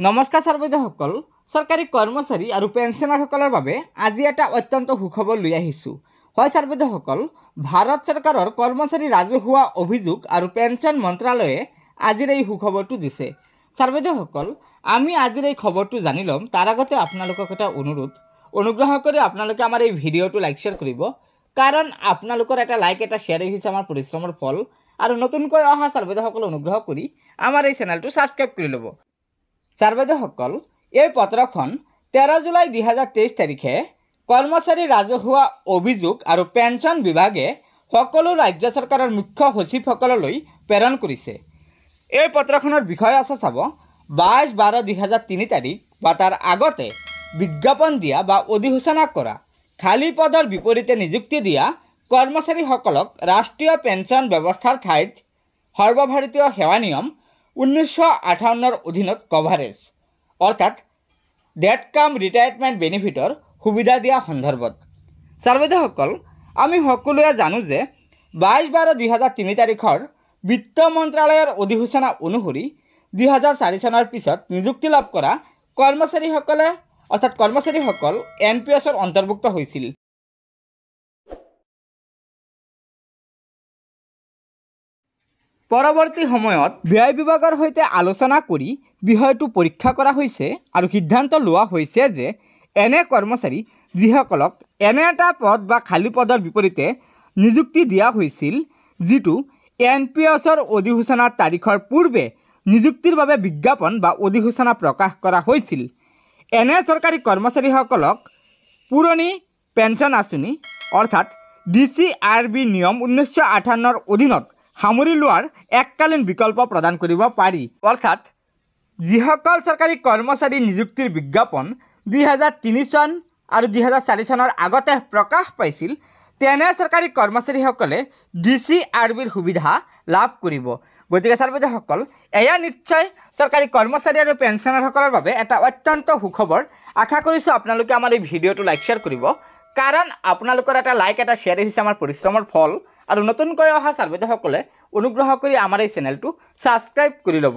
নমস্কাৰ চাৰ্বৈদেউসকল চৰকাৰী কৰ্মচাৰী আৰু পেঞ্চনাৰসকলৰ বাবে আজি এটা অত্যন্ত সুখবৰ লৈ আহিছোঁ হয় চাৰ্বৈদেউসকল ভাৰত চৰকাৰৰ কৰ্মচাৰী ৰাজহুৱা অভিযোগ আৰু পেঞ্চন মন্ত্ৰালয়ে আজিৰ এই সুখবৰটো দিছে চাৰ্বৈদেউসকল আমি আজিৰ এই খবৰটো জানি ল'ম তাৰ আগতে আপোনালোকক এটা অনুৰোধ অনুগ্ৰহ কৰি আপোনালোকে আমাৰ এই ভিডিঅ'টো লাইক শ্বেয়াৰ কৰিব কাৰণ আপোনালোকৰ এটা লাইক এটা শ্বেয়াৰ হৈছে আমাৰ পৰিশ্ৰমৰ ফল আৰু নতুনকৈ অহা চাৰ্বৈদেউসকলে অনুগ্ৰহ কৰি আমাৰ এই চেনেলটো ছাবস্ক্ৰাইব কৰি ল'ব ছাৰ এই পত্ৰখন তেৰ জুলাই দুহেজাৰ তেইছ তাৰিখে কৰ্মচাৰী ৰাজহুৱা অভিযোগ আৰু পেঞ্চন বিভাগে সকলো ৰাজ্য চৰকাৰৰ মুখ্য সচিবসকললৈ প্ৰেৰণ কৰিছে এই পত্ৰখনৰ বিষয় আছে চাব বাইছ বাৰ দুহেজাৰ তিনি তাৰিখ বা তাৰ আগতে বিজ্ঞাপন দিয়া বা অধিসূচনা কৰা খালী পদৰ বিপৰীতে নিযুক্তি দিয়া কৰ্মচাৰীসকলক ৰাষ্ট্ৰীয় পেঞ্চন ব্যৱস্থাৰ ঠাইত সৰ্বভাৰতীয় সেৱা নিয়ম উনিশশো আঠাৱন্নৰ অধীনত কভাৰেজ অৰ্থাৎ ডেট কাম ৰিটায়াৰমেণ্ট বেনিফিটৰ সুবিধা দিয়া সন্দৰ্ভত সকল আমি সকলোৱে জানো যে বাইছ বাৰ দুহেজাৰ তিনি তাৰিখৰ বিত্ত মন্ত্ৰালয়ৰ অধিসূচনা অনুসৰি দুহেজাৰ চাৰি চনৰ পিছত নিযুক্তি লাভ কৰা কৰ্মচাৰীসকলে অৰ্থাৎ কৰ্মচাৰীসকল এন পি এছৰ অন্তৰ্ভুক্ত হৈছিল পৰৱৰ্তী সময়ত ব্যয় বিভাগৰ সৈতে আলোচনা কৰি বিষয়টো পৰীক্ষা কৰা হৈছে আৰু সিদ্ধান্ত লোৱা হৈছে যে এনে কৰ্মচাৰী যিসকলক এনে এটা পদ বা খালী পদৰ বিপৰীতে নিযুক্তি দিয়া হৈছিল যিটো এন পি এছৰ অধিসূচনাৰ তাৰিখৰ পূৰ্বে নিযুক্তিৰ বাবে বিজ্ঞাপন বা অধিসূচনা প্ৰকাশ কৰা হৈছিল এনে চৰকাৰী কৰ্মচাৰীসকলক পুৰণি পেঞ্চন আঁচনি অৰ্থাৎ ডি চি আৰ বি নিয়ম ঊনৈছশ আঠাৱন্নৰ অধীনত সামৰি লোৱাৰ এককালীন বিকল্প প্ৰদান কৰিব পাৰি অৰ্থাৎ যিসকল চৰকাৰী কৰ্মচাৰী নিযুক্তিৰ বিজ্ঞাপন দুহেজাৰ তিনি চন আৰু দুহেজাৰ চাৰি চনৰ আগতে প্ৰকাশ পাইছিল তেনে চৰকাৰী কৰ্মচাৰীসকলে ডি চি আৰ বিৰ সুবিধা লাভ কৰিব গতিকে চাৰ্বজীসকল এয়া নিশ্চয় চৰকাৰী কৰ্মচাৰী আৰু পেঞ্চনাৰসকলৰ বাবে এটা অত্যন্ত সুখবৰ আশা কৰিছোঁ আপোনালোকে আমাৰ এই ভিডিঅ'টো লাইক শ্বেয়াৰ কৰিব কাৰণ আপোনালোকৰ এটা লাইক এটা শ্বেয়াৰ হৈছে আমাৰ পৰিশ্ৰমৰ ফল আৰু নতুনকৈ অহা চাৰ্ভেদাসকলে অনুগ্ৰহ কৰি আমাৰ এই চেনেলটো ছাবস্ক্ৰাইব কৰি ল'ব